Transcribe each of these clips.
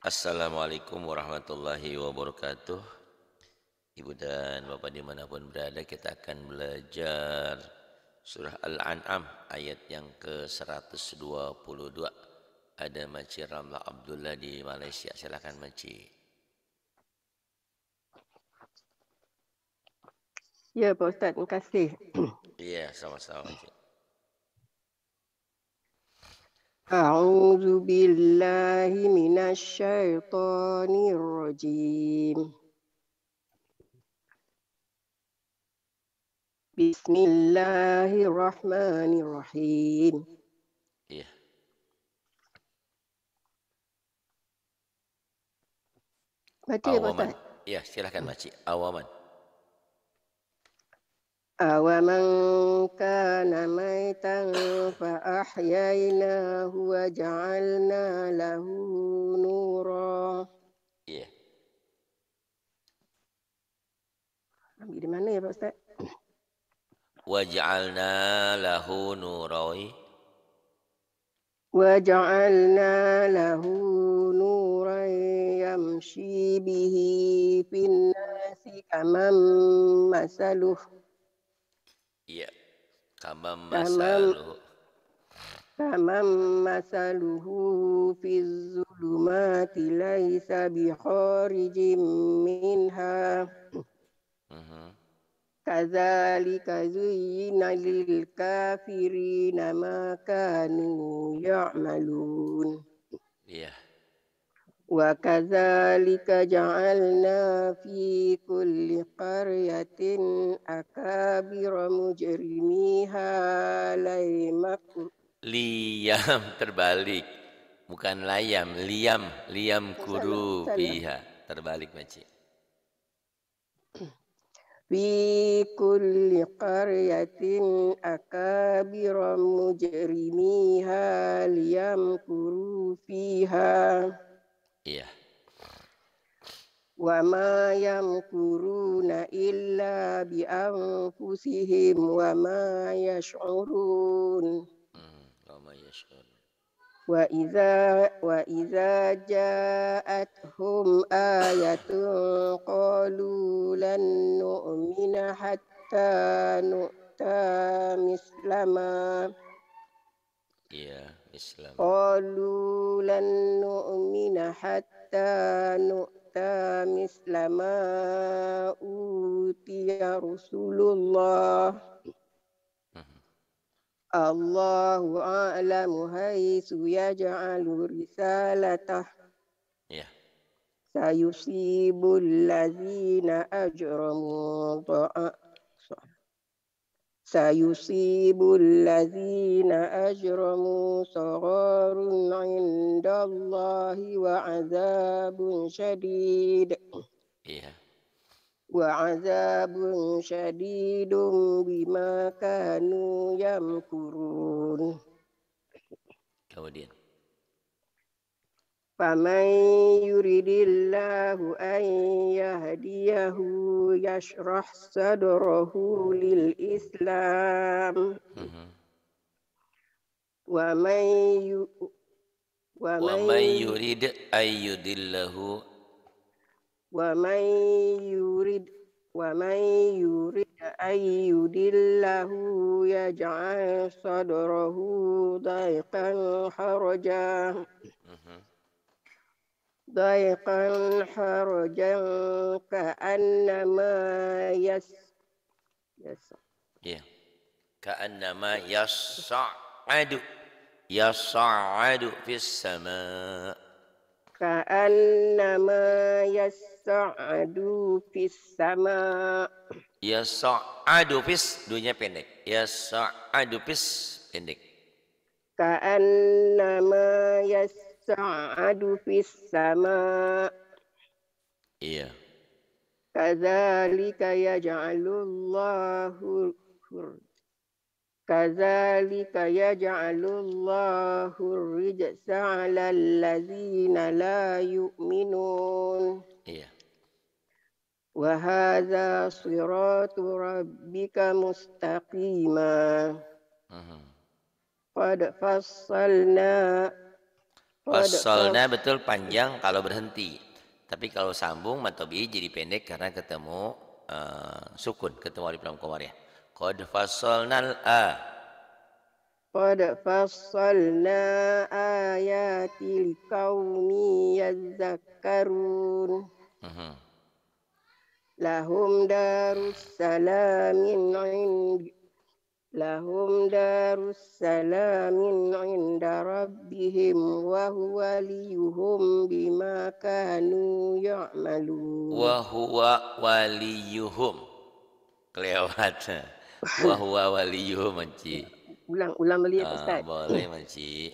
Assalamualaikum warahmatullahi wabarakatuh Ibu dan Bapak dimanapun berada kita akan belajar Surah Al-An'am ayat yang ke-122 Ada Maci Ramlah Abdullah di Malaysia Silakan Maci Ya Pak Ustaz, terima kasih Ya sama-sama Maci -sama. أعوذ بالله من الشيطان الرجيم بسم الله الرحمن الرحيم yeah. Baca Awaman. Ya, silakan Makcik. Awaman. أَوَمَنْ كَانَ مَيْتًا فَأَحْيَيْنَاهُ وَجَعَلْنَا لَهُ نُورًا Iya. Ambil di mana ya Pak Ustaz? وَجَعَلْنَا لَهُ نُورًا وَجَعَلْنَا لَهُ نُورًا يَمْشِي بِهِ فِي النَّاسِ كَمَنْ مَثَلُهُ Ya. Kamam masaluhu. Kamam masaluhu fi zulumati laisa biharijim minha. كذلك زين للكافرين ما كانوا يعملون. Yeah. وكذلك جعلنا في كل قرية أكابر مجرميها ليمكر ليام terbalik bukan layam liam liam kuru pihak terbalik maci fi kulli qaryatin akabira mujrimiha guru pihak Iya. Wa ma yamkuruna illa bi anfusihim wa ma yash'urun. Wa ma yash'urun. وإذا وإذا جاءتهم آية قالوا لن نؤمن حتى نؤتى مثل ما yeah. Islam. Qalu lan nu'mina hatta nu'ta mislama utiya Rasulullah. Mhm. Allahu a'lamu haitsu yaj'alu risalatah. Ya. Sayusibul ladzina ajramu سيصيب الذين أجرموا صغار عند الله وعذاب شديد yeah. وعذاب شديد بما كانوا يمكرون Kemudian. فمن يرد الله أن يهديه يشرح صدره للإسلام ومن ي... ومن, ومن يريد أن يدله ومن يريد ومن يريد أن يدله يجعل صدره ضيقا حرجا ضيقا حرجا كأنما يس يس yeah. كأنما يصعد يصعد في السماء كأنما يصعد في السماء يصعد في duanya pendek يصعد في pendek كأنما يصعد yus'adu fis sama. Iya. Kadzalika yaj'alullahu Kadzalika yaj'alullahu rijsa 'alal ladzina la yu'minun. Iya. Wa hadza siratu rabbika mustaqima. Uh mhm. -huh. Qad fassalna Wasolna betul panjang kalau berhenti. Tapi kalau sambung matobi jadi pendek karena ketemu uh, sukun, ketemu alif lam komar ya. Qad fasolnal a. Qad fasolna ayatil qaumi yadhakkarun. uh Lahum darussalam min لهم دار السلام عند ربهم وهو وليهم بما كانوا يعملون وهو وليهم kelewat wahwa waliyuhum encik ulang ulang balik ya, ah, ustaz ah, boleh encik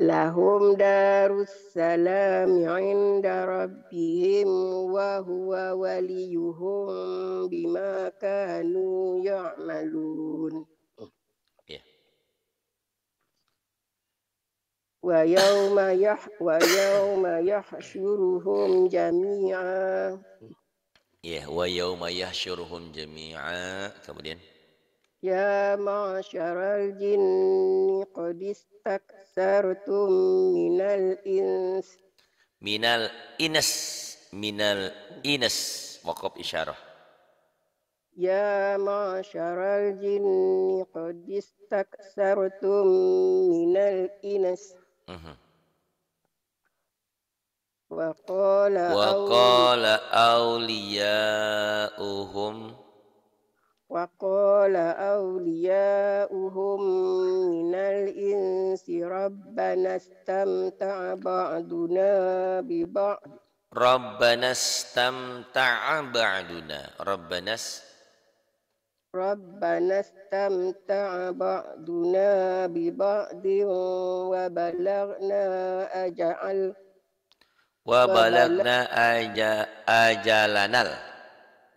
لهم دار السلام عند ربهم وهو وليهم بما كانوا يعملون ويوم يح ويوم يحشرهم جميعا Ya, wa yauma yahsyuruhum jami'a. Kemudian يا معشر الجن قد استكثرتم من الإنس من الإنس من الإنس وقف إشارة يا معشر الجن قد استكثرتم من الإنس وقال وقال أولياؤهم وقال أولياؤهم من الإنس ربنا استمتع بعضنا ببعض ربنا استمتع بعضنا ربنا ربنا استمتع بعضنا ببعض وبلغنا أجل وبلغنا أجل أجلنا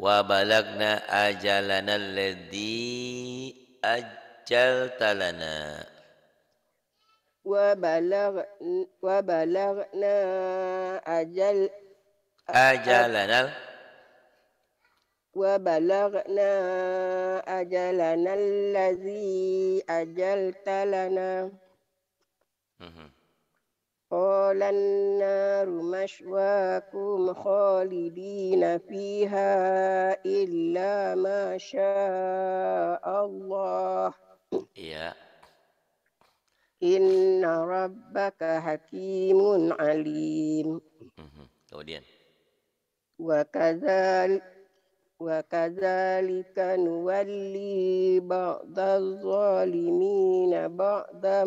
wa balagna ajalana alladhi ajjalta lana wa balag wa balagna ajal ajalana wa balagna ajalana alladhi ajalta lana قال النار مشواكم خالدين فيها إلا ما شاء الله yeah. إن ربك حكيم عليم mm -hmm. وكذلك وكذلك نولي بعض الظالمين بعضا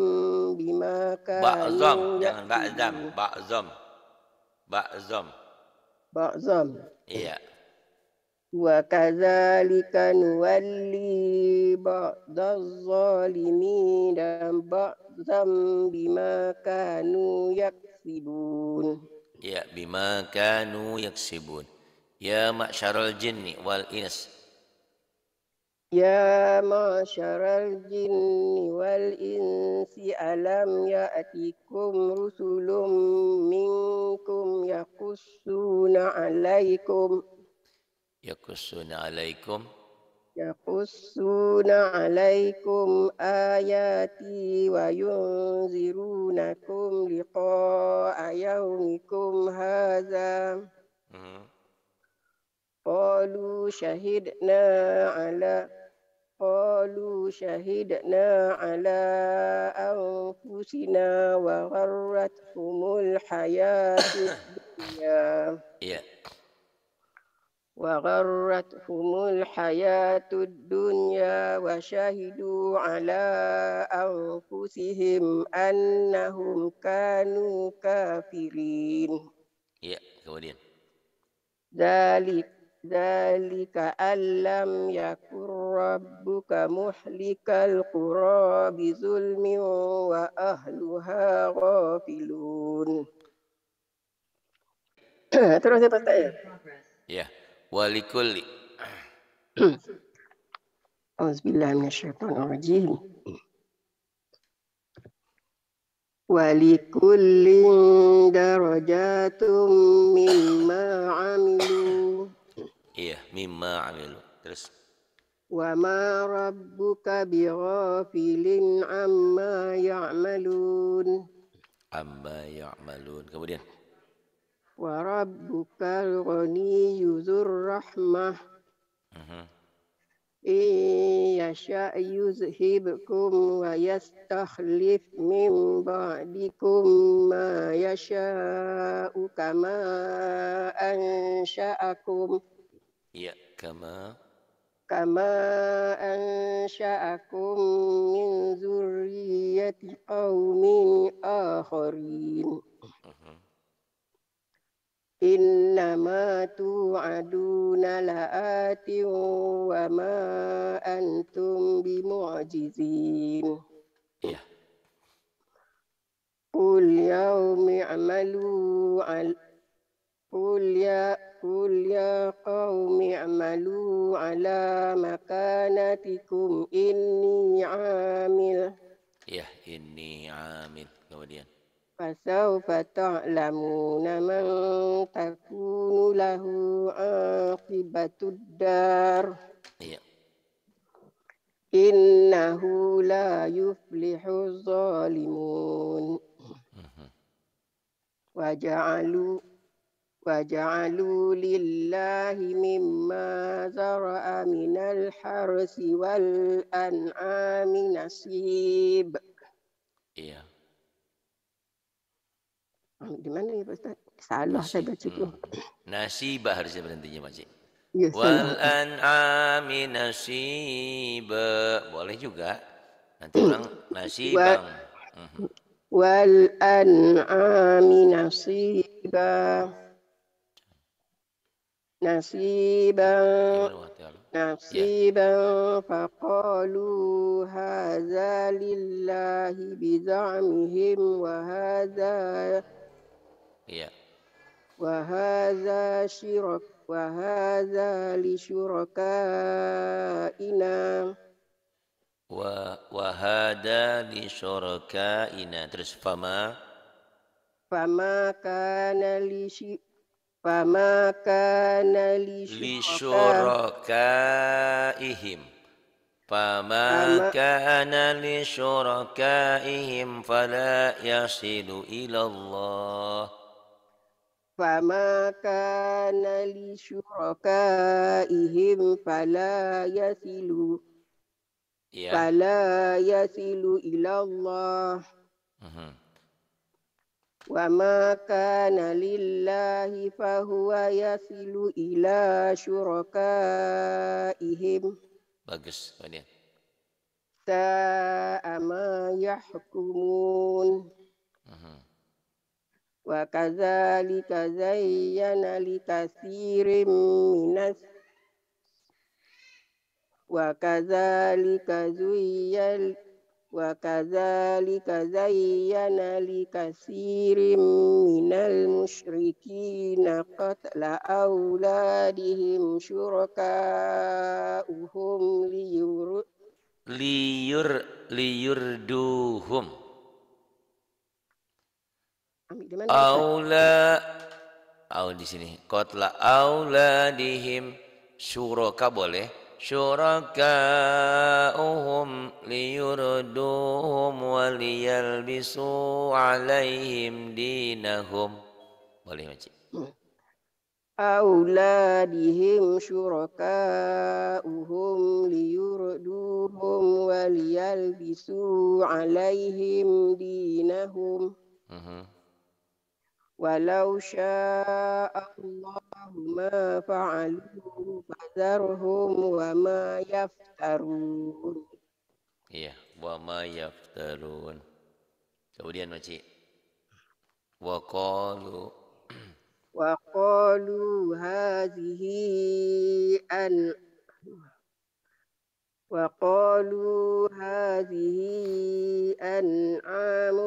بما كانوا بعضهم jangan بعضهم بعضهم بعضهم بعضهم iya وكذلك نولي بعض الظالمين بعضا بما كانوا يكسبون iya bima kanu yaksibun Ya ma'syaral jinni wal ins Ya ma'syaral jinni wal insi alam ya'atikum rusulun minkum yaqussuna 'alaikum yaqussuna 'alaikum yaqussuna 'alaikum ayati wa yunzirunakum liqa'a yawmikum hadza mm -hmm. قالوا شهدنا على قالوا شهدنا على أنفسنا وغرتهم الحياة الدنيا وغرتهم الحياة الدنيا وشهدوا على أنفسهم أنهم كانوا كافرين. ذلك ذلك أن لم يكن ربك مهلك القرى بظلم وأهلها غافلون Terus ya Pak ya? Walikulli. Auzubillahi Walikullin darajatun mimma amilu إيه مما عملوا ترسم وما ربك بغافل عما يعملون عما يعملون kemudian وربك الغني ذو الرحمة إن يشاء يذهبكم ويستخلف من بعدكم ما يشاء كما أنشأكم Ya, kama kama ansha'akum min zurriyyati qaumin akharin. Uh-huh. Innama tu'aduna la'atin wa ma antum bimu'jizin. Ya. Qul amalu al Qul ya قل يا قوم اعملوا على مكانتكم إني عامل يا إني عامل kemudian فسوف تعلمون من تكون له عاقبة الدار إنه لا يفلح الظالمون وجعلوا وجعلوا لله مما زرأ من الحرث والأنعام نصيب Iya. Oh, di mana ya Pak Ustaz? Salah Nasib. saya baca itu. Hmm. Nasibah harusnya berhentinya Pak Cik. Ya, Wal an'ami nasiba. Boleh juga. Nanti orang nasibang. Wal hmm. an'ami nasiba. نصيبا نصيبا فقالوا هذا لله بزعمهم وهذا وهذا شرك وهذا لشركائنا وهذا لشركائنا فما فما كان لشركائنا فما كان لشركائهم فما كان لشركائهم فلا يصل إلى الله فما كان لشركائهم فلا يصل فلا يصل إلى الله وما كان لله فهو يصل إلى شركائهم bagus Fania ساء ما يحكمون وكذلك زين لكثير من وكذلك زين wa kadzalika zayyana likasirin minal musyrikin qatla auladihim syurakauhum liyur liyur liyurduhum aula au di sini qatla auladihim syuraka boleh شركاؤهم ليردوهم وليلبسوا عليهم دينهم boleh macam أولادهم شركاؤهم ليردوهم وليلبسوا عليهم دينهم ولو شاء الله ما فعلوا فذرهم وما يفترون Iya, wa ma yaftarun. Kemudian Makcik. Wa qalu wa qalu hadhihi an wa qalu hadhihi an'am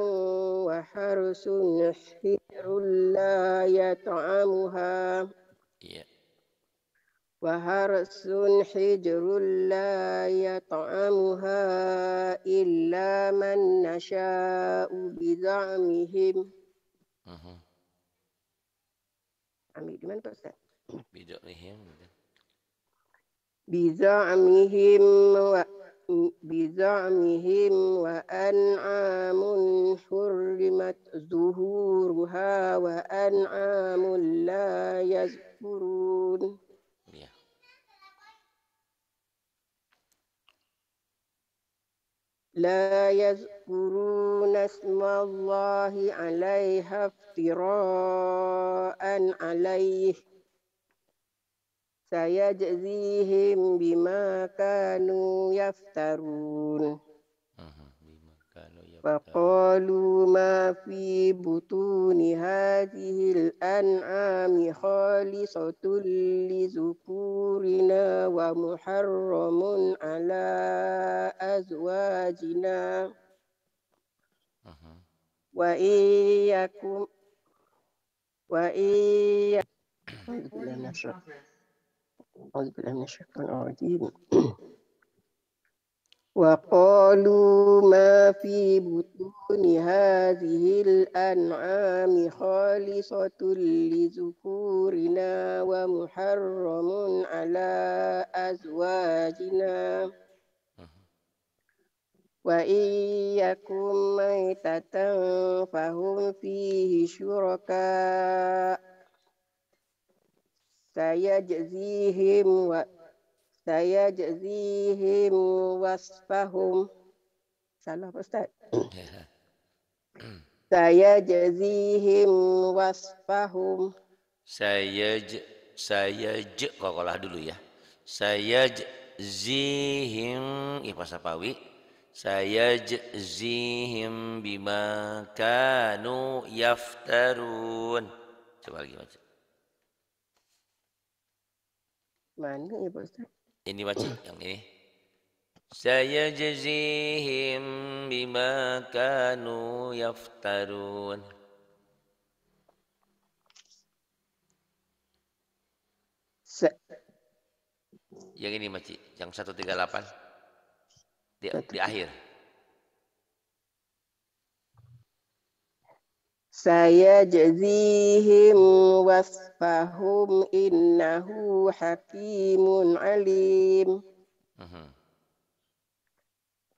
wa harsun hirun la yat'amuha وهرس حجر لا يطعمها إلا من نشاء بزعمهم بزعمهم di mana بزعمهم وأنعام حرمت ظهورها وأنعام لا يذكرون لا يذكرون اسم الله عليها افتراء عليه سيجزيهم بما كانوا يفترون فقالوا ما في بطون هذه الأنعام خالصة لذكورنا ومحرم على أزواجنا وإن يكن وإن أعوذ بالله من الشيطان الرجيم وقالوا ما في بطون هذه الأنعام خالصة لذكورنا ومحرم على أزواجنا وإن يكن ميتة فهم فيه شركاء سيجزيهم وإن sayajzihim wasfahum salah Pak Ustaz saya jazihim wasfahum saya j saya j kokolah dulu ya saya jazihim ya pasapawi saya jazihim bima kanu yaftarun coba lagi baca mana ya Pak Ustaz ini wajib yang ini. Saya jazihim bima kanu yaftarun. yang ini masih yang 138. Di, di akhir. sayajzihim wasfahum innahu hakimun alim. Uh-huh.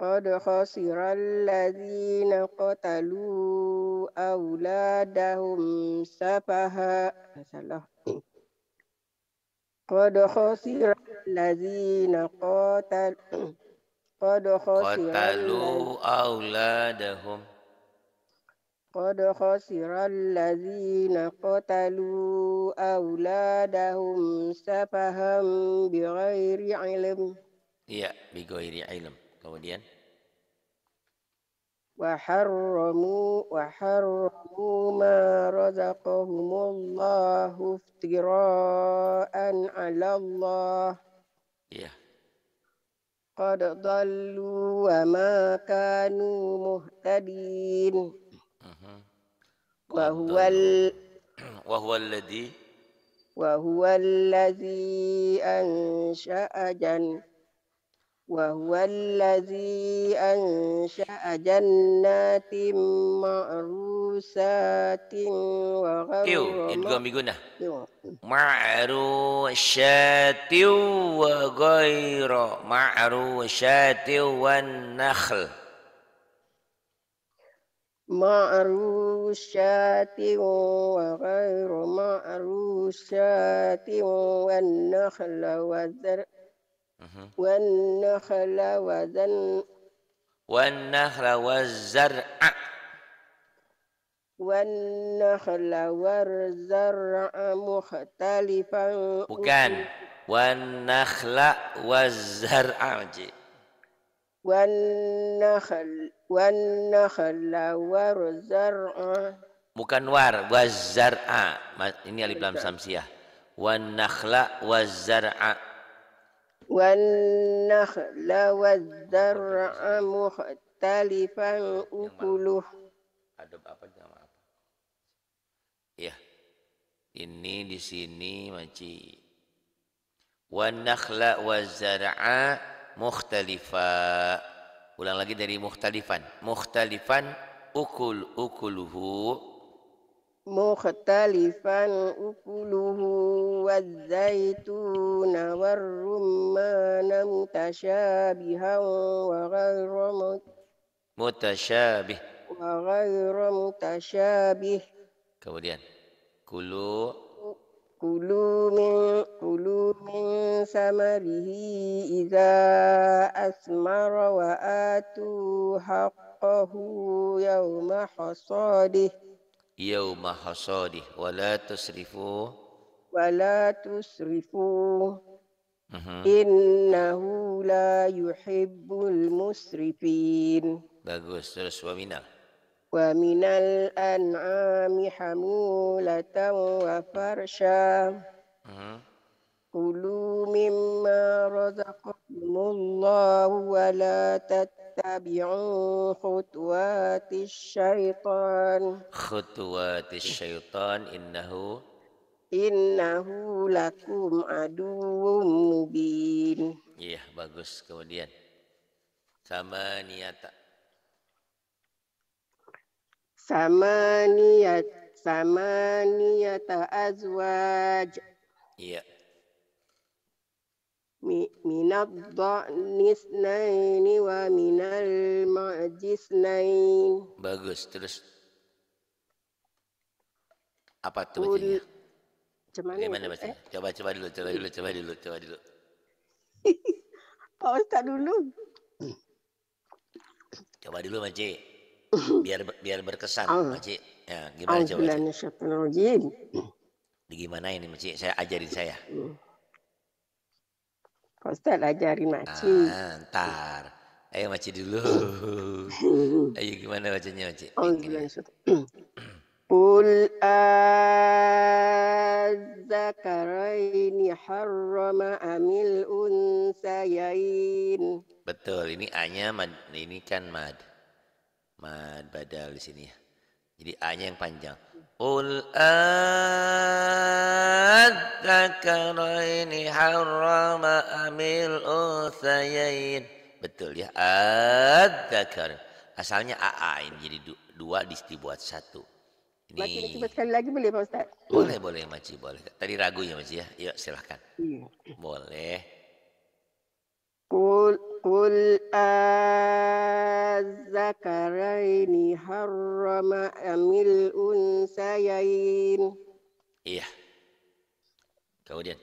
قد خسر الذين قتلوا أولادهم سفها قد خسر الذين قتل قد خسر قتلوا أولادهم قد خسر الذين قتلوا أولادهم سفها بغير علم Iya, bigoiri ilm. Kemudian وحرموا وحرموا ما رزقهم الله افتراء على الله yeah. قد ضلوا وما كانوا مهتدين وهو ال... وهو الذي وهو الذي أنشأ جن وهو الذي أنشأ جنات معروسات وغير إيوه، إيوه. معروسات وغير معروسات والنخل معروشات وغير معروشات والنخل والزرع والنخل وزن والنخل والزرع والنخل والزرع مختلفا وكان والنخل والزرع والنخل والنخل والزرع bukan war wazar'a ini alif lam samsiah wan nakhla wazar'a wan nakhla wazar'a mukhtalifan ukuluh ada apa sama apa ya ini di sini maci wan nakhla wazar'a mukhtalifa Ulang lagi dari mukhtalifan. Mukhtalifan ukul ukuluhu. Mukhtalifan ukuluhu wa wazzaituna warrummana mutasyabihan wa ghayra mutasyabih. Wa ghayra mutasyabih. Kemudian. Kulu كلوا من كلوا من ثمره إذا أثمر وآتوا حقه يوم حصاده يوم حصاده ولا تسرفوا ولا تسرفوا إنه لا يحب المسرفين bagus terus wamina ومن الأنعام حمولة وفرشا كلوا مما رزقكم الله ولا تتبعوا خطوات الشيطان خطوات الشيطان إنه إنه لكم عدو مبين Iya, bagus. Kemudian sama niat samaniyat samaniyata azwaj. Iya. Yeah. من الضأن wa ومن المعز اثنين bagus terus apa tuh bacanya ya, gimana bacanya eh? coba coba dulu coba dulu coba dulu coba dulu Pak Ustaz dulu coba dulu Maci biar biar berkesan Maci. Ya, gimana coba? Rajim. gimana ini Maci? Saya ajarin saya. Hmm. Pak Ustaz ajarin Maci. Ah, ntar. Ayo Maci dulu. Ayo gimana bacanya Maci? Qul azzakaraini harrama amil unsayain. Betul, ini A-nya ini kan mad mad badal di sini ya. Jadi A-nya yang panjang. Qul adzakaraini harrama amil uthayain. Betul ya. Adzakar. Asalnya AA ini jadi dua dibuat satu. Ini... Maci, Maci, sekali lagi boleh ya, Pak Ustaz? Boleh, boleh Maci, boleh. Tadi ragu ya Maci ya? Yuk silahkan. Iya. Boleh. Qul قل أذكرين حرم أم الأنثيين Iya. Kemudian.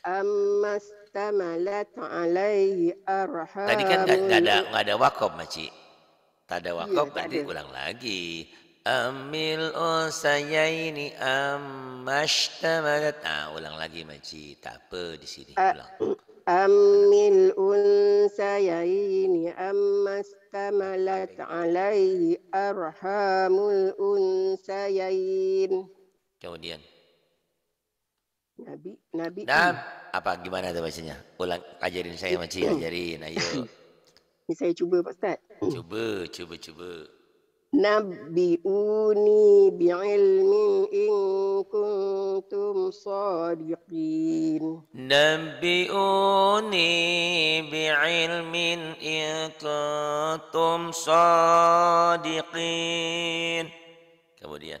Amma istamalat alaihi arham. Tadi kan nggak ada nggak ada wakob maci. Tak ada wakob iya, nanti ada. ulang lagi. Amil ini amashtamalat. Ah ulang lagi maci. Tak apa di sini eh, ulang. أم الأنثيين أم استملت عليه أرحام الأنثيين Kemudian Nabi Nabi Dan apa gimana tu bacanya? Ulang ajarin saya macam ajarin ayo. Ini saya cuba Pak Ustaz. Cuba, cuba, cuba. Nabiuni bi'ilmin in kuntum sadiqin. Nabiuni bi'ilmin in kuntum sadiqin. Kemudian.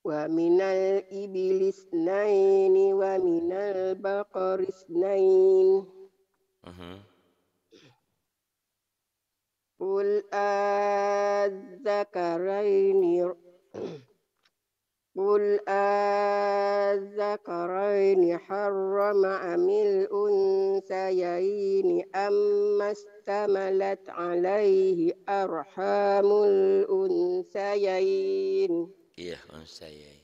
Wa minal iblis naini wa minal baqaris nain. Uh mhm. -huh. قل أذكرين قل أذكرين حرم أم الأنثيين أما اشتملت عليه أرحام الأنثيين. Iya, أنثيين.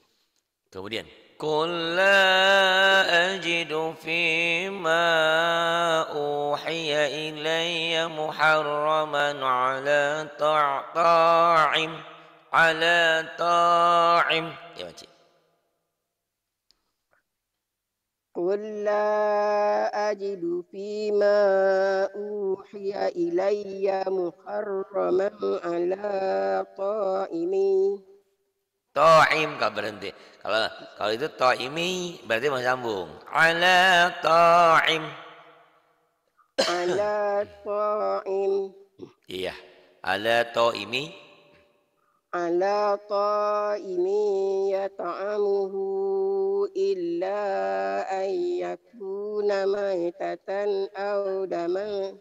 Kemudian قل ajidu أجد فيما أوحي إلي محرما على طاعم على طاعم يا وجه قل لا أجد فيما أوحي إلي محرما على طائم Ta'im kalau berhenti. Kalau kalau itu ta'imi berarti mau sambung. Ala ta'im. Ala ta'im. Iya. Ala ta'imi. Ala ta'imi yata'amuhu illa an yakuna maitatan aw daman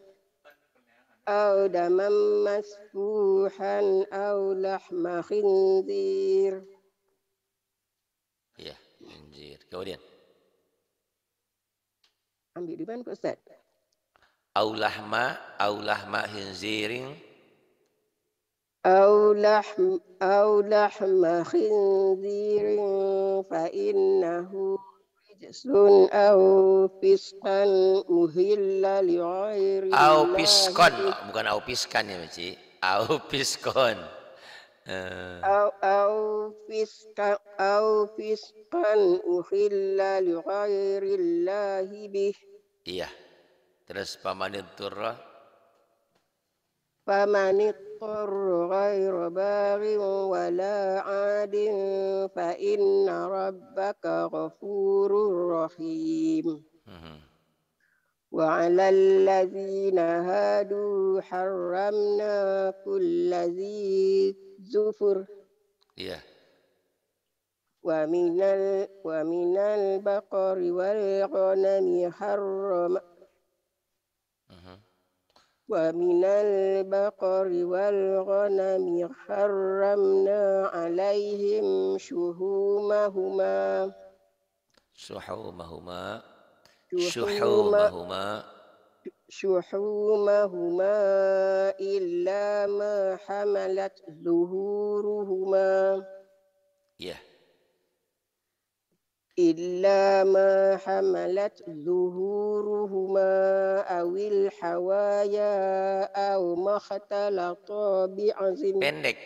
أو دما مسفوحا أو لحم خنزير Ya, khinzir. Kemudian. Ambil di mana Pak Ustaz? Aulahma, aulahma khinzirin. Aulahma, aulahma khinzirin fa innahu Jasun au piskan uhilla liwair. Au piskon, bukan au piskan ya, Mci. Iya, terus pamanin turah فمن اضطر غير باغ ولا عاد فإن ربك غفور رحيم وعلى الذين هادوا حرمنا كل ذي زفر yeah. ومن, ال... ومن البقر والغنم حرم ومن البقر والغنم حرمنا عليهم شهومهما شحومهما شحومهما شحومهما إلا ما حملت ظهورهما إلا ما حملت ظهورهما أو الحوايا أو ما اختلط بعظم بندك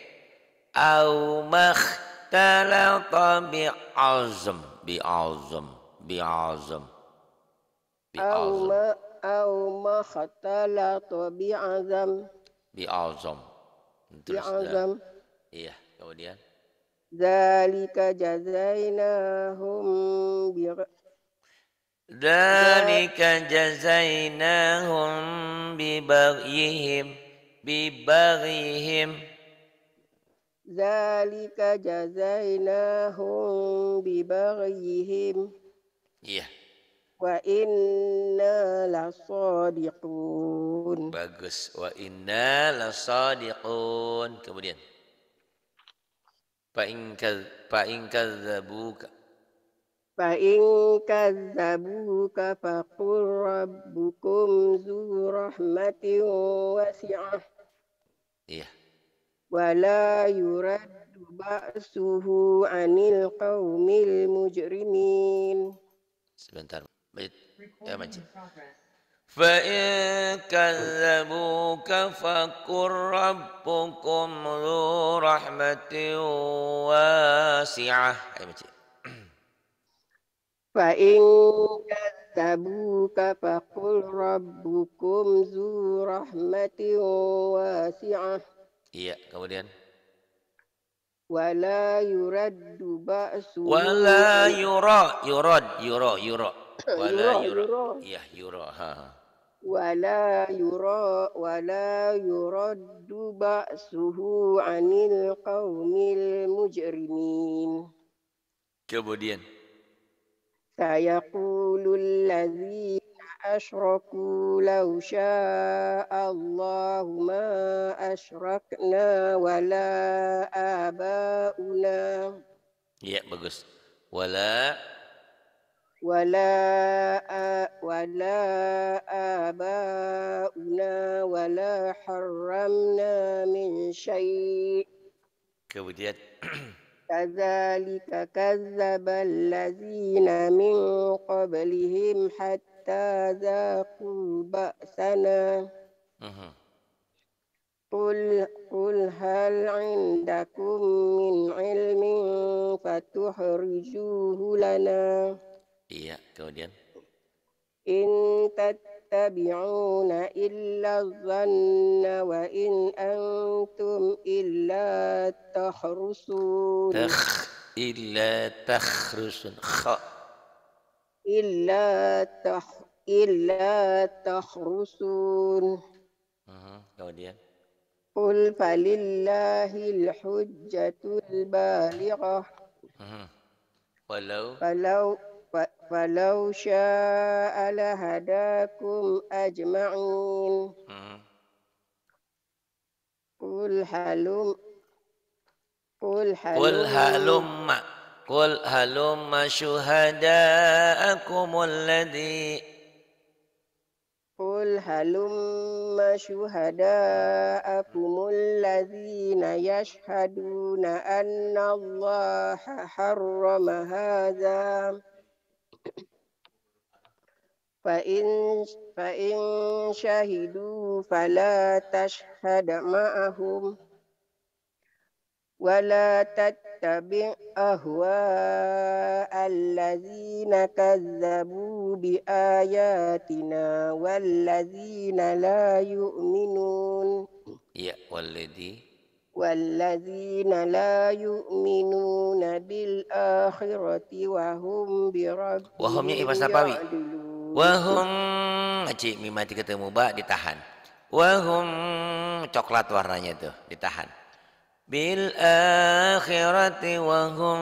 أو ما اختلط بعظم بعظم بعظم أو ما أو ما اختلط بعظم بعظم بعظم إيه kemudian ذلك جزيناهم بغ... ذلك جزيناهم ببغيهم ببغيهم ذلك جزيناهم ببغيهم yeah. wa inna lasadiqun bagus wa inna kemudian Fa in kadzabuka Fa in kadzabuka fa qur rabbukum dzu wasi'ah Iya wala yuraddu ba'suhu 'anil qaumil mujrimin Sebentar Baik ya majid فإن كذبوك فقل ربكم ذو رحمة واسعة فإن كذبوك فقل ربكم ذو رحمة واسعة Iya, kemudian wala yuraddu ba'su wala yura yurad yura yura wala yura, iya yura ha. ولا يرى ولا يرد بأسه عن القوم المجرمين Kemudian سيقول الذين أشركوا لو شاء الله ما أشركنا ولا آباؤنا Ya, bagus. Wala ولا ولا آباؤنا ولا حرمنا من شيء كبديت كذلك كذب الذين من قبلهم حتى ذاقوا بأسنا قل قل هل عندكم من علم فتحرجوه لنا Iya, kemudian In tattabi'una illa dhanna wa in antum illa tahrusun Takh, illa tahrusun Kha Illa tah illa tahrusun uh Kemudian Qul falillahi falillahil hujjatul balighah uh Walau Walau فلو شاء لهداكم أجمعين قل هلم قل هلم قل هلم قل هلم شهداءكم الذي قل هلم شهداءكم الذين يشهدون أن الله حرم هذا فإن فإن شهدوا فلا تشهد معهم ولا تتبع أهواء الذين كذبوا بآياتنا والذين لا يؤمنون يا والذي والذين لا يؤمنون بالآخرة وهم برب وهم يعبدون wahum aci mimati ketemu bak ditahan wahum coklat warnanya tuh ditahan bil akhirati wahum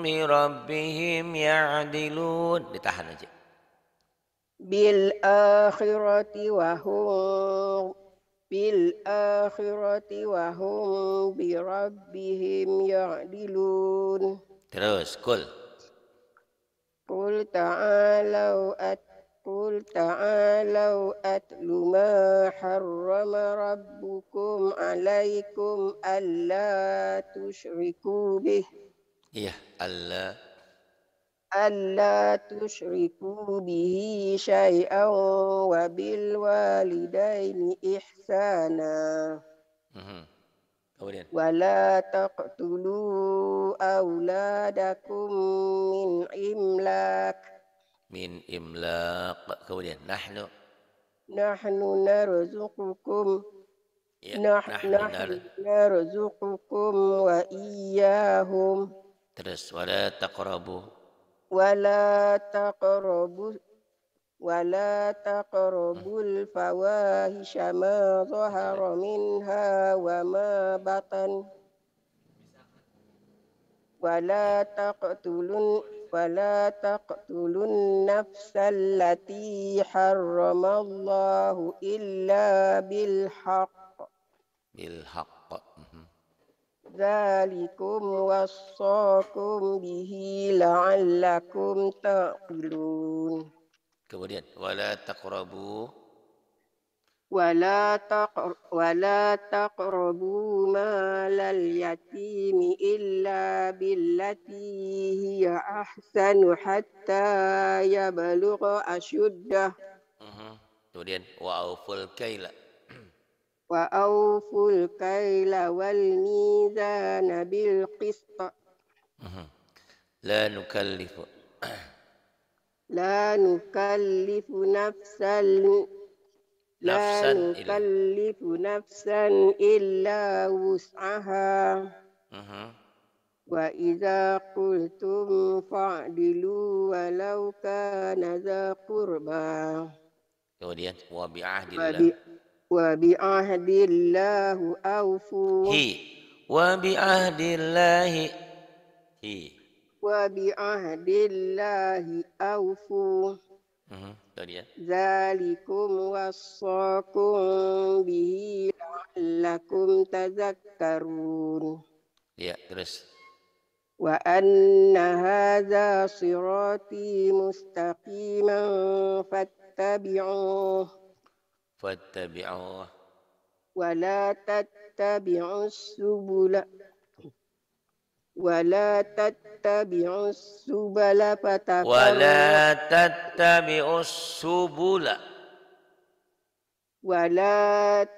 bi rabbihim ya'dilun ditahan aja bil akhirati wahum bil akhirati wahum bi rabbihim ya'dilun terus kul Qul ta'alau at قل تعالوا أتل ما حرم ربكم عليكم ألا تشركوا به يا إِيَهْ، ألا ألا تشركوا به شيئا وبالوالدين إحسانا ولا تقتلوا أولادكم من إملاك من إملاق kemudian نحن نحن نرزقكم نحن, نحن نرزقكم وإياهم terus ولا تقربوا ولا تقربوا ولا تقربوا الفواحش ما ظهر منها وما بطن ولا تقتلوا فلا تقتلوا النفس التي حرم الله إلا بالحق بالحق ذلكم وصاكم به لعلكم تعقلون kemudian wala taqrabu ولا تقر ولا تقربوا مال اليتيم إلا بالتي هي أحسن حتى يبلغ أشده. Mm-hmm. Kemudian wa'auful kaila. وأوفوا الكيل والميزان بالقسط mm-hmm. لا نكلف لا نكلف نفسا لا نكلف نفسا إلا وسعها وإذا قلتم فاعدلوا ولو كان ذا قربى وبعهد وبعهد وبعهد الله أوفوا هي وبعهد الله هي وبعهد الله أوفوا Mm-hmm. Ya. Zalikum wassakum bihi la'allakum tazakkarun. Iya, terus. Wa anna hadza sirati mustaqiman fattabi'uh. Fattabi'uh. Wa la tattabi'us subula ولا تتبعوا السبل فتفرق ولا تتبعوا السبل ولا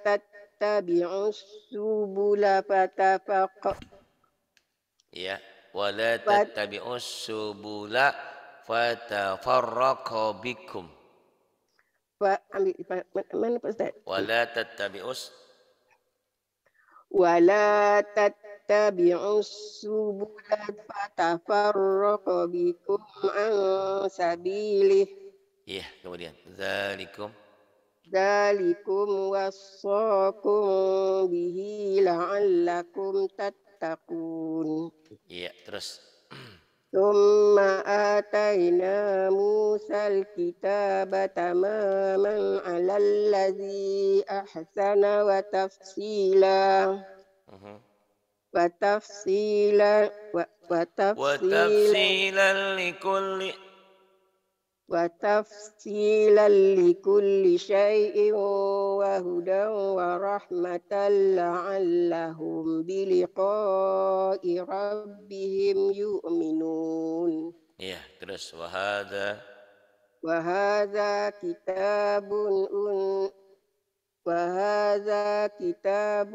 تتبعوا السبل فتفق يا ولا تتبعوا السبل فتفرق بكم ولا تتبعوا ولا تتبعوا تتبعوا السبل فتفرق بكم عن سبيله Iya, kemudian zalikum Zalikum wassakum bihi la'allakum tattaqun. Iya, terus. Thumma atayna Musa al-kitaba tamaman 'ala allazi ahsana wa tafsila. Uh mhm. -huh. وتفصيلا وتفصيلا لكل وتفصيلا لكل شيء وهدى ورحمة لعلهم بلقاء ربهم يؤمنون. Ya, terus وهذا وهذا كتاب فهذا كتاب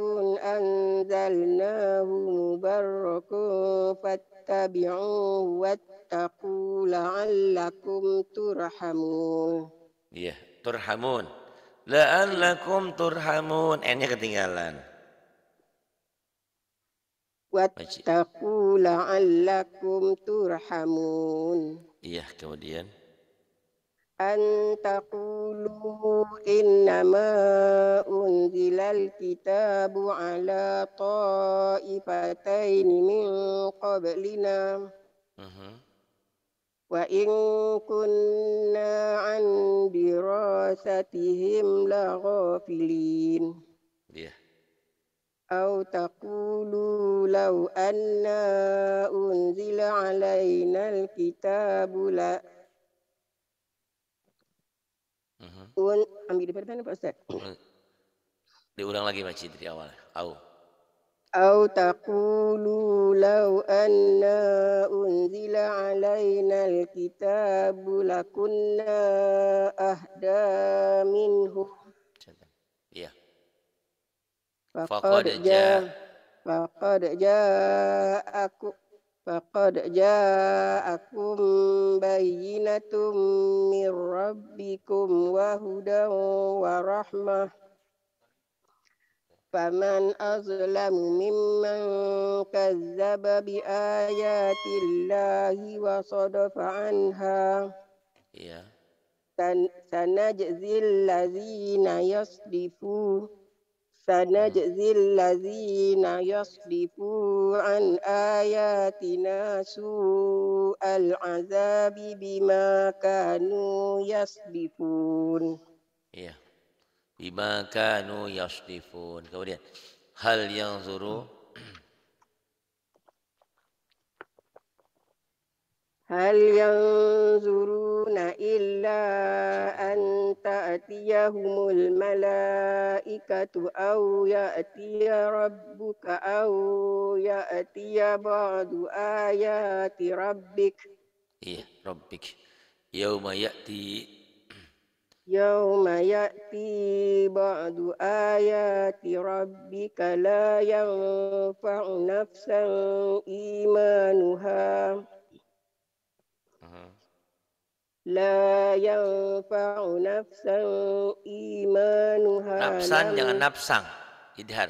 أنزلناه مبرك فاتبعوه واتقوا لعلكم ترحمون Iya, yeah, turhamun. La'allakum turhamun. Ini ketinggalan. Wattaqu la'allakum turhamun. Iya, yeah, kemudian. أن تقولوا إنما أنزل الكتاب على طائفتين من قبلنا وإن كنا عن دراستهم لغافلين أو تقولوا لو أنا أنزل علينا الكتاب لأ Un, ambil dari mana Pak Diulang lagi Pak dari awal. Au. Au taqulu law anna unzila alaina alkitabu ahda minhu. Iya. Faqad ja. Faqad ja aku. فقد جاءكم بينة من ربكم وهدى ورحمة فمن أظلم ممن كذب بآيات الله وصدف عنها سنجزي الذين يصدفون فنجزي الذين يصدفون عن آياتنا سوء العذاب بما كانوا يصدفون Iya. Bima kanu yasdifun. Kemudian hal yang suruh Hal yang zuru إلا أن تأتيهم الملائكة أو يأتي ربك أو يأتي بعض آيات ربك إيه ربك يوم يأتي يوم يأتي بعض آيات ربك لا ينفع نفسا إيمانها La yanfa'u nafsan imanuha Nafsan jangan nafsang Idhar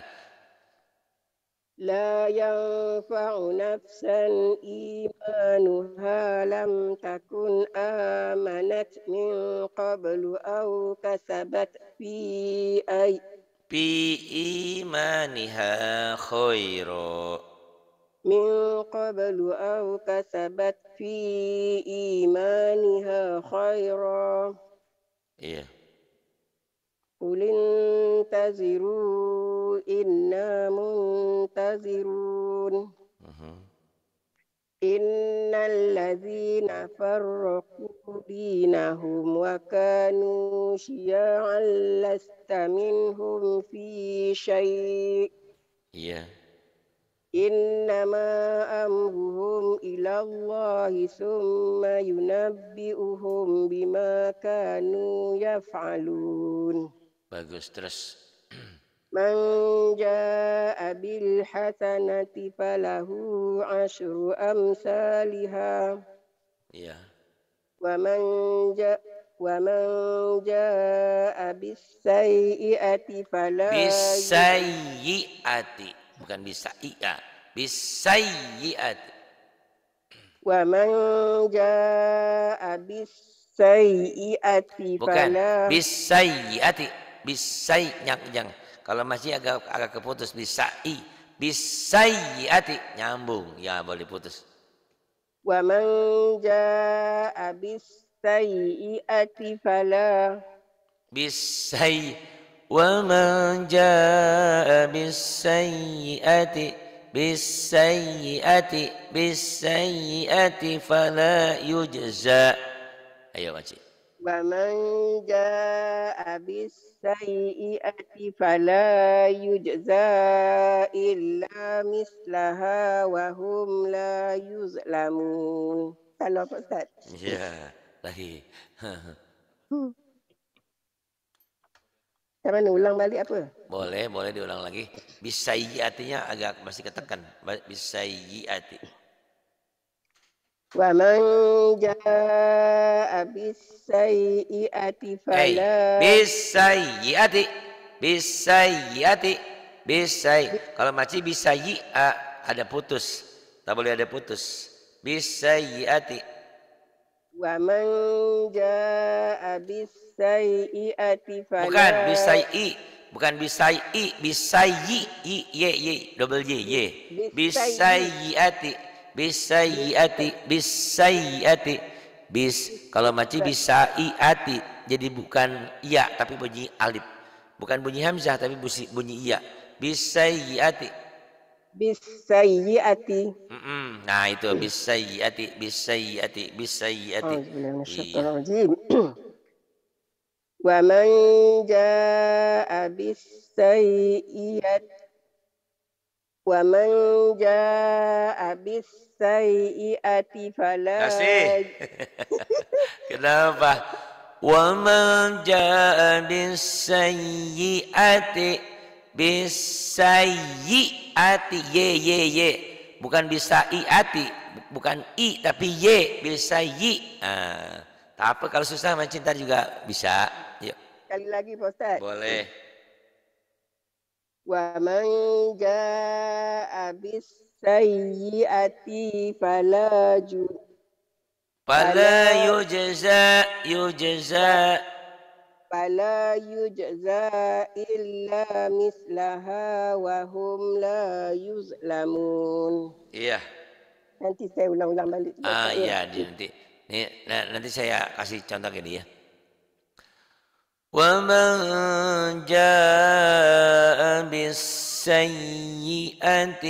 La yanfa'u nafsan imanuha lam takun amanat min qablu au kasabat fi ay Fi imaniha khairu Min qablu au kasabat في إيمانها خيرا yeah. إيه. قل انتظروا إنا منتظرون إن الذين فرقوا دينهم وكانوا شيعا لست منهم في شيء yeah. إيه. إنما أمرهم إلى الله ثم ينبئهم بما كانوا يفعلون Bagus terus من جاء بالحسنة فله عشر أمثالها yeah. ومن جاء ومن جاء بالسيئة فلا بالسيئة bukan bisa iya, bisayyi'at wa man bukan bisayyi'ati bisay nyambung jangan kalau masih agak agak keputus bisai bisayyi'ati nyambung ya boleh putus wa man jaa'a bisayyi'ati fala bisayyi'ati ومن جاء بالسيئة بالسيئة بالسيئة فلا يجزى أيوة شيء ومن جاء بالسيئة فلا يجزى إلا مثلها وهم لا يظلمون. Salah Pak Ustaz. Ya, yeah, Cara ulang balik apa? Boleh, boleh diulang lagi. Bisayyatinya agak masih ketekan. Bisayyati. Wa man jaa bisayyiati fala bisayyati bisayyati bisay. Kalau masih bisayyi ada putus. Tak boleh ada putus. Bisayyati Waman jaa bisai'ati fala Bukan bisai'i, bukan bisai'i, bisai'i, i y y double y y. Bisai'ati, bisa bisai'ati. Bis kalau maci bisai'ati jadi bukan iya tapi bunyi alif. Bukan bunyi hamzah tapi bunyi iya. Bisai'ati bisayyiati. Mm -mm. Nah, itu bisayyiati bisayyiati bisayyiati. Oh, Wa man jaa'a bisayyi'at Wa man jaa'a bisayyi'ati fala Kenapa? Wa man jaa'a bisayyi'ati bisayyiati ye ye ye bukan bisa iati bukan i tapi ye bisa Yi. Ah, tak apa kalau susah mencinta juga bisa yuk sekali lagi Ustaz boleh wa man jaa bis sayyiati fala ju fala yujza yujza فلا يجزى إلا مثلها وهم la yuzlamun. iya nanti saya ulang-ulang balik ah ya. iya ya. nanti Nih nah, nanti saya kasih contoh gini ya ومن جاء بالسيئة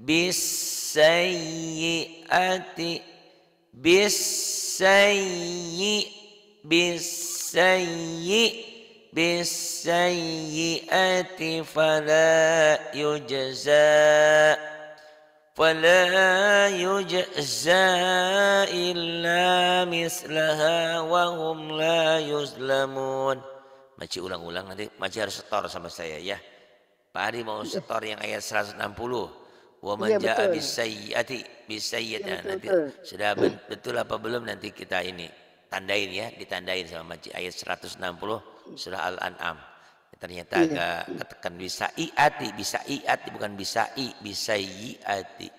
بالسيئة بالسيئة sayyi bisayyi'ati فلا yujza فلا yujza إلا mislaha وهم لا يظلمون. yuzlamun Maci ulang-ulang nanti Maci harus setor sama saya ya Pak Ari mau iya. setor yang ayat 160 Wa man iya, ja'a bisayyi'ati ya nanti sudah betul apa belum nanti kita ini tandain ya, ditandain sama Maji ayat 160 surah Al-An'am. Ternyata iya. agak katakan bisa iati, bisa iati bukan bisa i, bisa iati.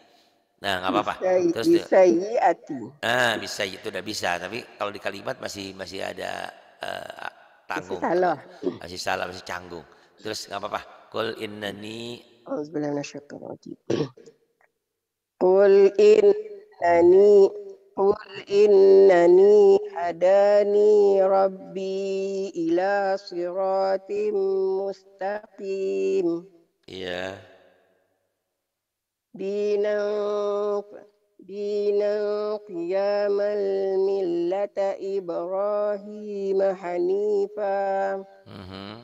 Nah, nggak apa-apa. Terus bisa iati. Ah, bisa itu udah bisa, tapi kalau di kalimat masih masih ada uh, tanggung. Masih salah. Masih salah, masih canggung. Terus nggak apa-apa. Qul innani Auzubillahi minasyaitonir rajim. Qul innani قل إنني هداني ربي إلى صراط مستقيم يا دينا دينا قياما الملة إبراهيم حنيفا mm-hmm.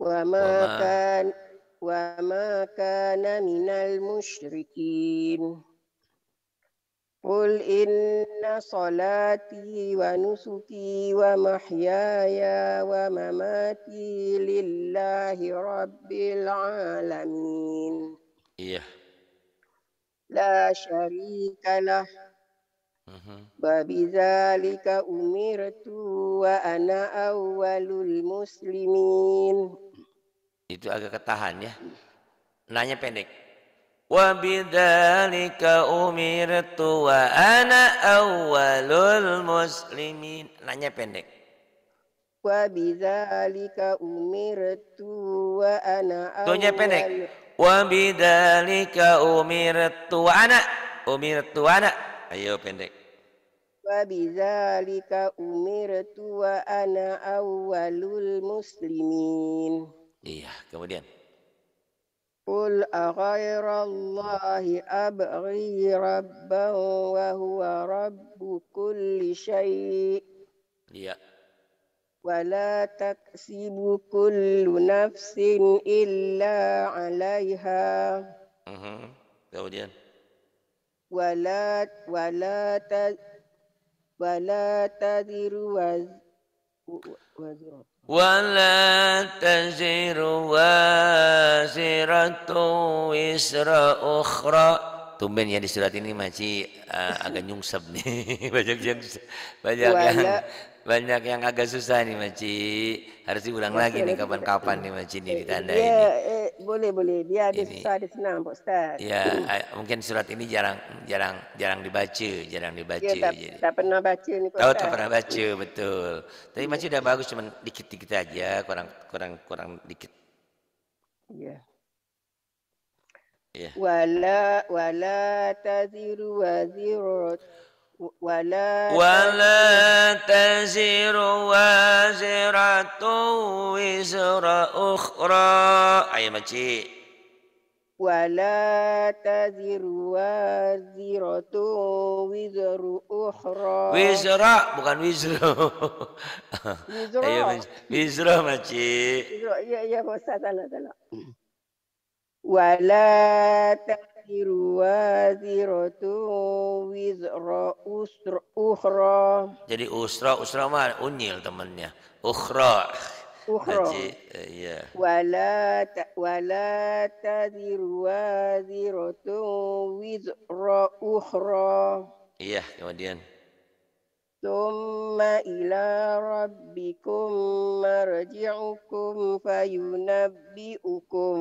وما كان وما كان من المشركين قل إن صلاتي ونسكي ومحياي ومماتي لله رب العالمين إيه. لا شريك له وبذلك أمرت وأنا أول المسلمين itu agak ketahan ya nanya pendek وبذلك أمرت وأنا أول المسلمين nanya pendek وبذلك أمرت وأنا أول Tunjuk pendek وبذلك أمرت وأنا أمرت وأنا ayo pendek وبذلك أمرت وأنا أول المسلمين iya kemudian قل أغير الله أبغي ربا وهو رب كل شيء yeah. ولا تكسب كل نفس إلا عليها kemudian ولا ولا ولا تذر وزر ولا تزر وازرة وزر أخرى Tumben ya di surat ini masih eh, uh, agak nyungsep nih banyak yang banyak yang banyak yang agak susah nih Maci. Harus diulang lagi nih kapan-kapan nih Maci nih ditanda ya, ini. Eh, boleh boleh. Dia ada ini. susah ada senang Pak Ya, mungkin surat ini jarang jarang jarang dibaca, jarang dibaca. Ya, tak, jadi. tak pernah baca nih Pak Tahu tak pernah baca betul. Tapi Maci udah bagus cuman dikit-dikit aja, kurang kurang kurang dikit. Ya. Yeah. Wala wala taziru wazirat ولا ولا تزر وازرة وزر أخرى أي مجيء ولا تزر وازرة وزر أخرى وزر bukan wizr wizr wizr maci iya iya Ustaz salah salah ولا taziru waziratu wizra usra ukhra. Jadi usra usra mah unyil temannya. Ukhra. Ukhra. Eh, iya. Wala ta, wala taziru waziratu wizra ukhra. Iya, kemudian. ثم إلى ربكم مرجعكم فينبئكم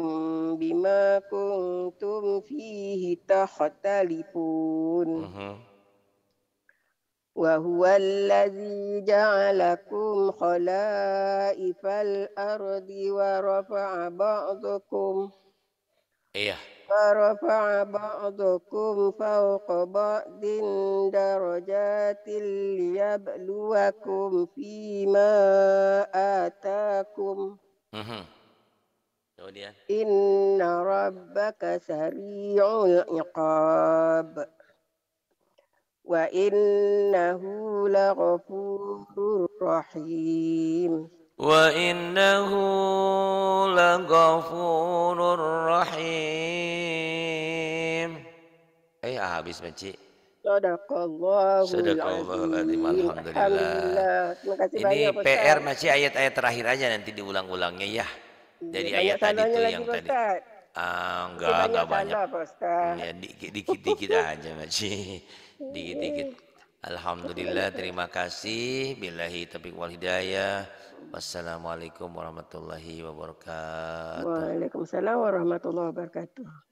بما كنتم فيه تختلفون وهو الذي جعلكم خلائف الأرض ورفع بعضكم إيه فرفع بعضكم فوق بعض درجات ليبلوكم فيما آتاكم إيه؟ إن ربك سريع العقاب وإنه لغفور رحيم وإنه لغفور رحيم Eh ah, habis Maci. Sadaqallahul Sadaqallahul azim. Alhamdulillah. Alhamdulillah. Ini PR Maci ayat-ayat terakhir aja nanti diulang-ulangnya ya. Iya, Dari ayat tadi itu yang tadi. Ah, enggak, enggak banyak. ya, dikit-dikit aja Maci. Dikit-dikit. Alhamdulillah terima kasih billahi taufiq wal hidayah. Wassalamualaikum warahmatullahi wabarakatuh. Waalaikumsalam warahmatullahi wabarakatuh.